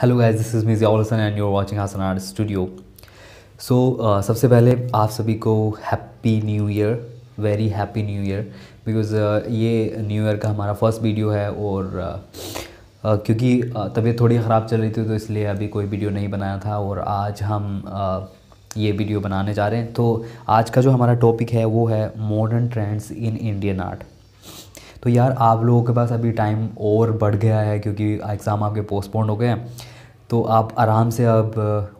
Hello guys this is Meezia Hasan and you are watching Hasan art studio so सबसे पहले आप सभी को happy new year very happy new year because ये new year का हमारा फर्स्ट वीडियो है और uh, Uh, क्योंकि uh, तबीयत थोड़ी ख़राब चल रही थी तो इसलिए अभी कोई वीडियो नहीं बनाया था और आज हम uh, ये वीडियो बनाने जा रहे हैं तो आज का जो हमारा टॉपिक है वो है modern trends in Indian art तो यार आप लोगों के पास अभी टाइम और बढ़ गया है क्योंकि एग्ज़ाम आपके पोस्टपोन हो गए हैं तो आप आराम से अब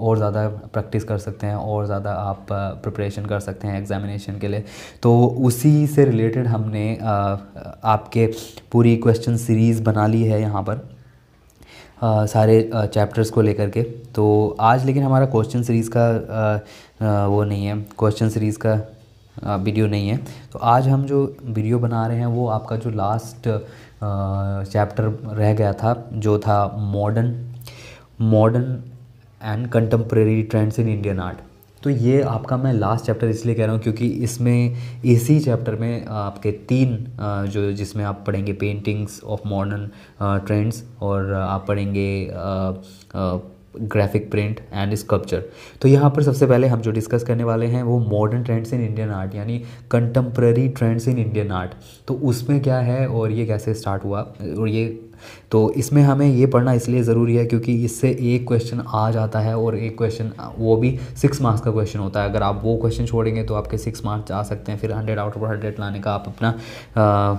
और ज़्यादा प्रैक्टिस कर सकते हैं और ज़्यादा आप प्रिपरेशन कर सकते हैं एग्ज़ामिनेशन के लिए तो उसी से रिलेटेड हमने आपके पूरी क्वेश्चन सीरीज़ बना ली है यहाँ पर आ, सारे चैप्टर्स को लेकर के तो आज लेकिन हमारा क्वेश्चन सीरीज़ का आ, वो नहीं है क्वेश्चन सीरीज़ का वीडियो नहीं है तो आज हम जो वीडियो बना रहे हैं वो आपका जो लास्ट चैप्टर रह गया था जो था modern modern and contemporary trends in Indian art तो ये आपका मैं लास्ट चैप्टर इसलिए कह रहा हूँ क्योंकि इसमें इसी चैप्टर में आपके तीन जो जिसमें आप पढ़ेंगे पेंटिंग्स ऑफ मॉडर्न ट्रेंड्स और आप पढ़ेंगे ग्राफिक प्रिंट एंड स्कल्पचर तो यहाँ पर सबसे पहले हम जो डिस्कस करने वाले हैं वो modern trends in Indian art यानी contemporary trends in Indian art तो उसमें क्या है और ये कैसे स्टार्ट हुआ और ये तो इसमें हमें ये पढ़ना इसलिए ज़रूरी है क्योंकि इससे एक क्वेश्चन आ जाता है और एक क्वेश्चन वो भी सिक्स मार्क्स का क्वेश्चन होता है अगर आप वो क्वेश्चन छोड़ेंगे तो आपके सिक्स मार्क्स आ सकते हैं फिर हंड्रेड आउट ऑफ हंड्रेड लाने का आप अपना आ,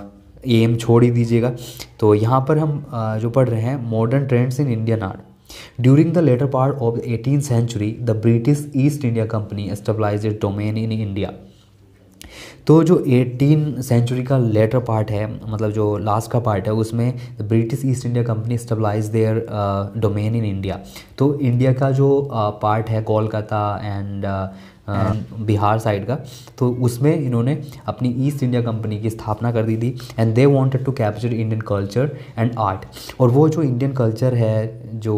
एम छोड़ ही दीजिएगा तो यहाँ पर हम जो पढ़ रहे हैं modern trends in Indian art During the later part of the 18th century, the British East India Company established its domain in India. तो जो 18 सेंचुरी का लेटर पार्ट है मतलब जो लास्ट का पार्ट है उसमें British East India Company stabilize their domain in India तो इंडिया का जो पार्ट है कोलकाता एंड बिहार साइड का तो उसमें इन्होंने अपनी ईस्ट इंडिया कंपनी की स्थापना कर दी थी and they wanted to capture Indian culture and art और वो जो इंडियन कल्चर है जो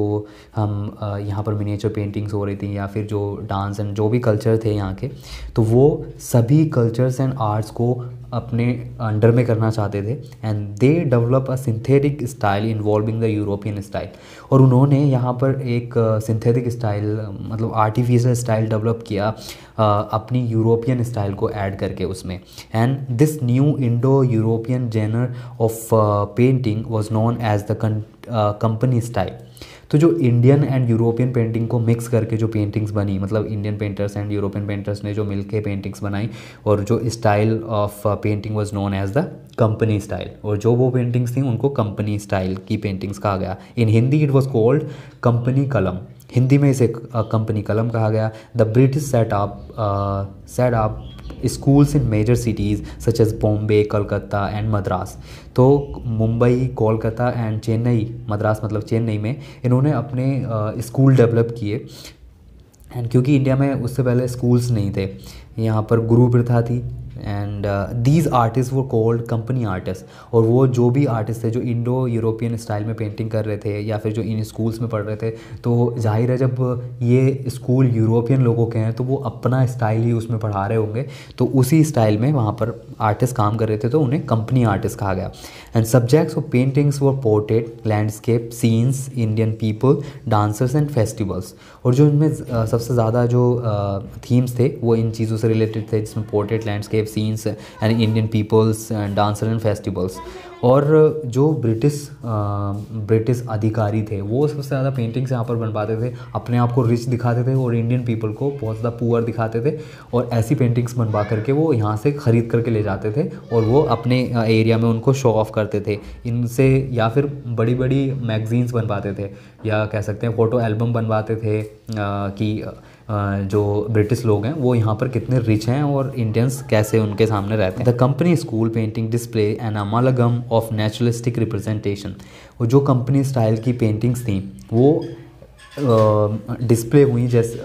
हम यहाँ पर मिनीचर पेंटिंग्स हो रही थी या फिर जो डांस एंड जो भी कल्चर थे यहाँ के तो वो सभी कल्चर्स एंड आर्ट्स को अपने अंडर में करना चाहते थे and they develop a synthetic style involving the European style और उन्होंने यहाँ पर एक सिंथेटिक स्टाइल मतलब आर्टिफिशियल स्टाइल डेवलप किया अपनी यूरोपियन स्टाइल को ऐड करके उसमें and this new Indo European genre of painting was known as the company style तो जो इंडियन एंड यूरोपियन पेंटिंग को मिक्स करके जो पेंटिंग्स बनी मतलब Indian painters and European painters ने जो मिल के पेंटिंग्स बनाई और जो style of painting was known as the company style और जो वो पेंटिंग्स थी उनको कंपनी स्टाइल की पेंटिंग्स कहा गया in Hindi it was called company kalam Hindi में इसे कंपनी कलम कहा गया the British set up set up schools in major cities such as Bombay Calcutta and Madras तो मुंबई कोलकाता एंड चेन्नई मद्रास मतलब चेन्नई में इन्होंने अपने स्कूल डेवलप किए एंड क्योंकि इंडिया में उससे पहले स्कूल्स नहीं थे यहाँ पर गुरु प्रथा थी एंड दीज आर्टिस्ट वो कोल्ड कंपनी आर्टिस्ट और वो जो भी आर्टिस्ट थे जो इंडो यूरोपियन स्टाइल में पेंटिंग कर रहे थे या फिर जो इन स्कूल्स में पढ़ रहे थे तो जाहिर है जब ये स्कूल यूरोपियन लोगों के हैं तो वो अपना स्टाइल ही उसमें पढ़ा रहे होंगे तो उसी स्टाइल में वहाँ पर आर्टिस्ट काम कर रहे थे तो उन्हें कंपनी आर्टिस्ट कहा गया एंड सब्जेक्ट्स और पेंटिंग्स वो portrait landscape scenes Indian people dancers and festivals और जो इनमें सबसे ज़्यादा जो थीम्स थे वो इन चीज़ों से रिलेटेड थे जिसमें portrait landscape landscape scenes and Indian peoples and dancer and festivals और uh, जो ब्रिटिश ब्रिटिश uh, अधिकारी थे वो सबसे ज़्यादा पेंटिंग्स यहाँ पर बनवाते थे अपने आप को रिच दिखाते थे और इंडियन पीपल को बहुत ज़्यादा पुअर दिखाते थे और ऐसी पेंटिंग्स बनवा करके वो यहाँ से ख़रीद करके ले जाते थे और वो अपने एरिया uh, में उनको शो ऑफ करते थे इनसे या फिर बड़ी बड़ी मैगजीन्स बनवाते थे या कह सकते हैं फ़ोटो एल्बम बनवाते थे आ, कि जो ब्रिटिश लोग हैं वो यहाँ पर कितने रिच हैं और इंडियंस कैसे उनके सामने रहते हैं the company school painting display an amalgam of naturalistic representation वो जो कंपनी स्टाइल की पेंटिंग्स थी वो डिस्प्ले हुई जैसे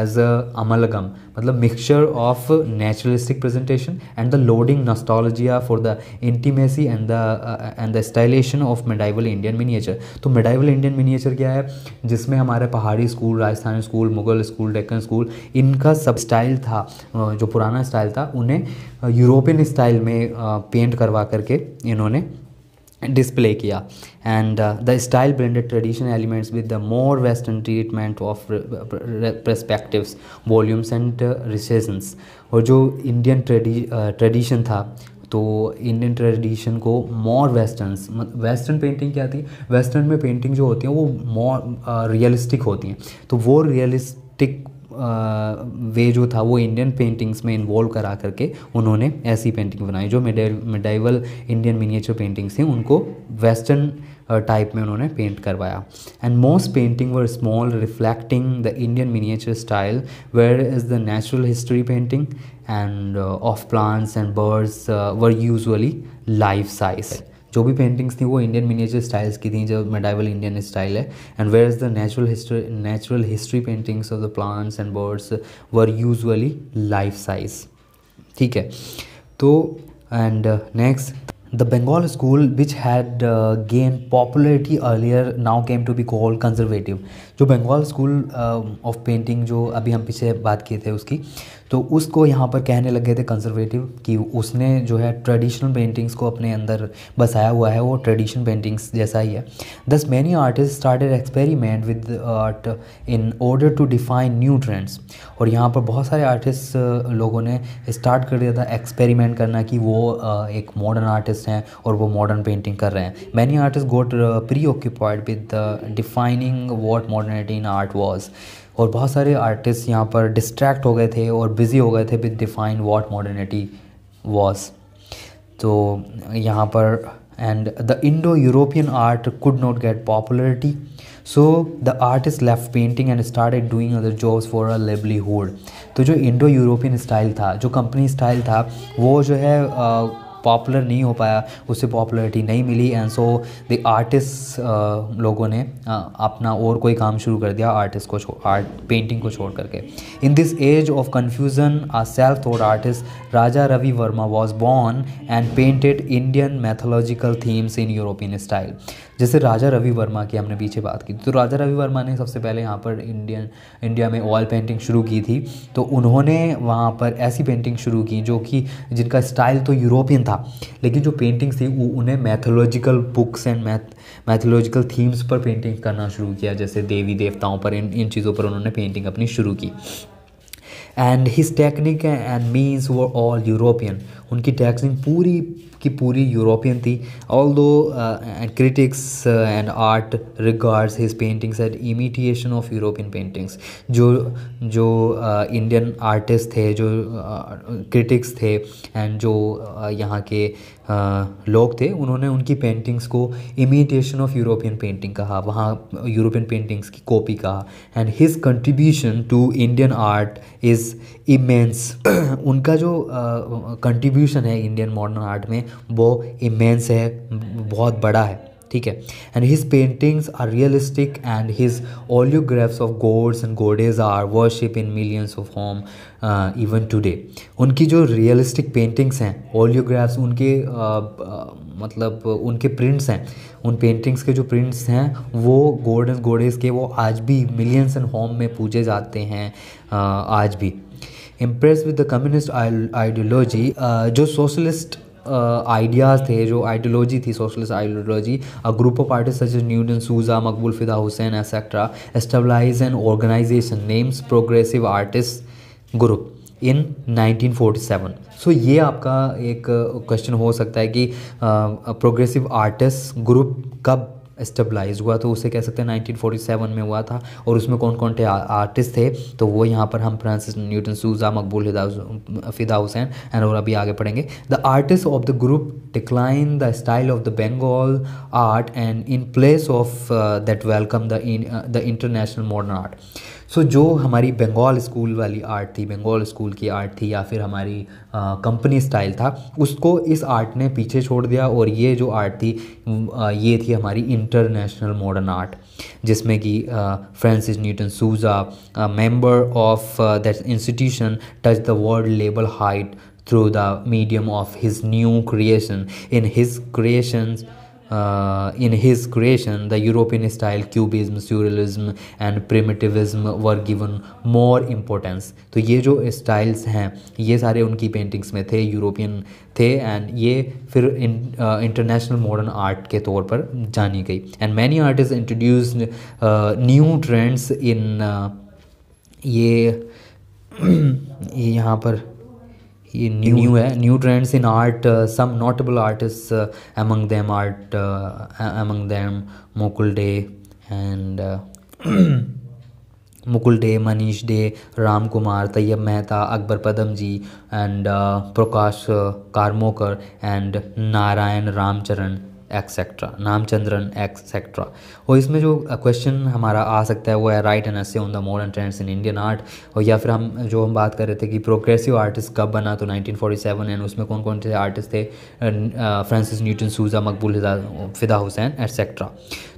एज अ अमलगम मतलब mixture of naturalistic presentation and the loading nostalgia for the intimacy and the and the stylization of medieval Indian miniature तो medieval Indian miniature क्या है जिसमें हमारे Pahari school Rajasthani school Mughal school Deccan school इनका सब स्टाइल था uh, जो पुराना स्टाइल था उन्हें यूरोपियन uh, स्टाइल में पेंट uh, करवा करके इन्होंने display kiya and uh, the style blended traditional elements with the more western treatment of perspectives volumes and uh, recessions और जो इंडियन ट्रेडिशन था तो इंडियन ट्रेडिशन को मोर वेस्टर्न्स वेस्टर्न पेंटिंग क्या थी वेस्टर्न में पेंटिंग जो होती है वो मोर रियलिस्टिक होती हैं तो वो रियलिस्टिक वे जो था वो इंडियन पेंटिंग्स में इन्वॉल्व करा करके उन्होंने ऐसी पेंटिंग बनाई जो मेडाइवल इंडियन मिनिएचर पेंटिंग्स थी उनको वेस्टर्न टाइप में उन्होंने पेंट करवाया and most painting were small reflecting the Indian miniature style where is the natural history painting and of plants and birds were usually life size जो भी paintings थी वो Indian miniature styles की थी जो मेडाइवल इंडियन स्टाइल है and where is the natural history natural history paintings of the plants and birds were usually life size ठीक है तो and next the Bengal school which had gain popularity earlier now came to be called conservative जो Bengal school of painting जो अभी हम पीछे बात किए थे उसकी तो उसको यहाँ पर कहने लग गए थे कंजर्वेटिव कि उसने जो है ट्रेडिशनल पेंटिंग्स को अपने अंदर बसाया हुआ है वो ट्रेडिशनल पेंटिंग्स जैसा ही है thus many artist started experiment with art in order to define new trends और यहाँ पर बहुत सारे आर्टिस्ट लोगों ने स्टार्ट कर दिया था एक्सपेरिमेंट करना कि वो एक मॉडर्न आर्टिस्ट हैं और वो मॉडर्न पेंटिंग कर रहे हैं many artist got preoccupied with defining what modern alternate art was और बहुत सारे आर्टिस्ट यहाँ पर डिस्ट्रैक्ट हो गए थे और बिज़ी हो गए थे with define what modernity was तो यहाँ पर and the Indo European art could not get popularity so the artist left painting and started doing other jobs for a livelihood तो जो इंडो यूरोपियन स्टाइल था जो कंपनी स्टाइल था वो जो है आ, uh, पॉपुलर नहीं हो पाया उसे पॉपुलरिटी नहीं मिली एंड सो द आर्टिस्ट लोगों ने uh, अपना और कोई काम शुरू कर दिया आर्टिस्ट को आर्ट पेंटिंग को छोड़ करके in this age of confusion a self और artist Raja Ravi Varma was born and painted Indian mythological themes in European style जैसे राजा रवि वर्मा की हमने पीछे बात की तो राजा रवि वर्मा ने सबसे पहले यहाँ पर इंडियन इंडिया में ऑयल पेंटिंग शुरू की थी तो उन्होंने वहाँ पर ऐसी पेंटिंग शुरू की जो कि जिनका स्टाइल तो यूरोपियन था लेकिन जो पेंटिंग्स थी वो उन्हें mythological books and myth mythological themes पर पेंटिंग करना शुरू किया जैसे देवी देवताओं पर इन इन चीज़ों पर उन्होंने पेंटिंग अपनी शुरू की and his technique and means वो ऑल यूरोपियन उनकी टैक्सिंग पूरी की पूरी यूरोपियन थी although critics and art regards his paintings at imitation of European paintings जो जो इंडियन uh, आर्टिस्ट थे जो क्रिटिक्स uh, थे एंड जो uh, यहाँ के uh, लोग थे उन्होंने उनकी पेंटिंग्स को इमिटेशन ऑफ यूरोपियन पेंटिंग कहा वहाँ यूरोपियन पेंटिंग्स की कॉपी कहा and his contribution to Indian art is immense उनका जो uh, कंट्रीब्यूशन है इंडियन मॉडर्न आर्ट में वो इमेंस है बहुत बड़ा है ठीक है and his paintings are realistic and his oleographs of gods and goddesses are worship in millions of home even today उनकी जो रियलिस्टिक पेंटिंग्स हैं ऑलियोग्राफ्स उनके uh, uh, मतलब उनके प्रिंट्स हैं उन पेंटिंग्स के जो प्रिंट्स हैं वो गोल्डन गोडेज के वो आज भी मिलियंस एंड होम में पूजे जाते हैं uh, आज भी impress with the communist ideology जो सोशलिस्ट आइडियाज़ uh, थे जो आइडियोलॉजी थी socialist ideology a group of artist such Newton Souza Maqbool Fida Husain etcetera establish an organisation names progressive artist group in 1947 so so, ये आपका एक क्वेश्चन हो सकता है कि प्रोग्रेसिव आर्टिस्ट ग्रुप कब स्टेबलाइज हुआ तो उसे कह सकते हैं 1947 में हुआ था और उसमें कौन कौन थे आर्टिस्ट थे तो वो यहाँ पर हम फ्रांसिस न्यूटन सूजा मकबूल फिदा हुसैन एंड और अभी आगे पढ़ेंगे the artist of the group decline the style of the Bengal art and in place of that welcome the international modern art so so, जो हमारी बंगाल स्कूल वाली आर्ट थी बंगाल स्कूल की आर्ट थी या फिर हमारी कंपनी स्टाइल था उसको इस आर्ट ने पीछे छोड़ दिया और ये जो आर्ट थी आ, ये थी हमारी इंटरनेशनल मॉडर्न आर्ट जिसमें कि Francis Newton Souza member of that institution touch the world लेबल height through the medium of his new creation in his creations uh, in his creation, the European style cubism, surrealism and primitivism were given more importance. to ye jo styles तो ये जो styles हैं ये सारे उनकी paintings में थे European थे एंड ये फिर इंटरनेशनल मॉडर्न आर्ट के तौर पर जानी गई and many artist introduce new trends in ये यहाँ पर ये न्यू, न्यू है new trends in art some notable artist among them art among them Mukul De and Mukul De Manish De Ram Kumar Tyeb Mehta Akbar Padamsee and Prakash Karmakar and Narayan Ramcharan etcetera नामचंद्रन एक्सेट्रा और इसमें जो क्वेश्चन हमारा आ सकता है वो है right and as on the modern trends in Indian art और या फिर हम जो हम बात कर रहे थे कि प्रोग्रेसिव आर्टिस्ट कब बना तो 1947 एंड उसमें कौन कौन से आर्टिस्ट थे फ्रांसिस न्यूटन सूजा मकबूल फिदा हुसैन एक्सेट्रा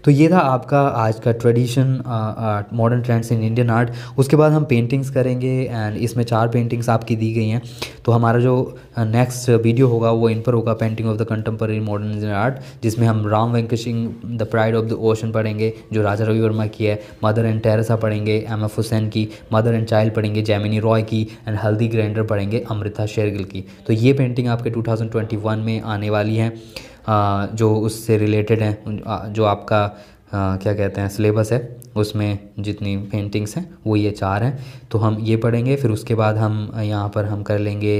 तो ये था आपका आज का tradition art modern trends in Indian art उसके बाद हम पेंटिंग्स करेंगे एंड इसमें चार पेंटिंग्स आपकी दी गई हैं तो हमारा जो नेक्स्ट uh, वीडियो होगा वो इन पर होगा painting of the contemporary modern Indian art जिसमें हम Ram Venkat Singh the pride of the ocean पढ़ेंगे जो राजा रवि वर्मा की है मदर एंड टेरेसा पढ़ेंगे एम एफ हुसैन की मदर एंड चाइल्ड पढ़ेंगे जैमिनी रॉय की एंड हल्दी ग्रैंडर पढ़ेंगे अमृता शेरगिल की तो ये पेंटिंग आपके 2021 में आने वाली हैं जो उससे रिलेटेड हैं जो आपका क्या कहते हैं सिलेबस है उसमें जितनी पेंटिंग्स हैं वो ये चार हैं तो हम ये पढ़ेंगे फिर उसके बाद हम यहाँ पर हम कर लेंगे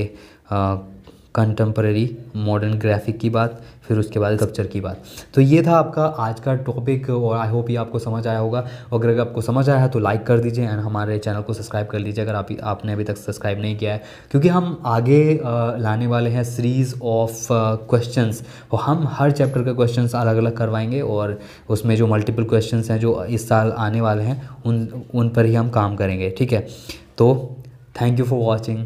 कंटेम्प्रेरी मॉडर्न ग्राफिक की बात फिर उसके बाद कल्चर की बात तो ये था आपका आज का टॉपिक और आई होप ये आपको समझ आया होगा और अगर आपको समझ आया है तो लाइक कर दीजिए एंड हमारे चैनल को सब्सक्राइब कर लीजिए अगर आप आपने अभी तक सब्सक्राइब नहीं किया है क्योंकि हम आगे लाने वाले हैं सीरीज़ ऑफ क्वेश्चन और हम हर चैप्टर का क्वेश्चन अलग अलग करवाएंगे और उसमें जो मल्टीपल क्वेश्चन हैं जो इस साल आने वाले हैं उन उन पर ही हम काम करेंगे ठीक है तो थैंक यू फॉर वॉचिंग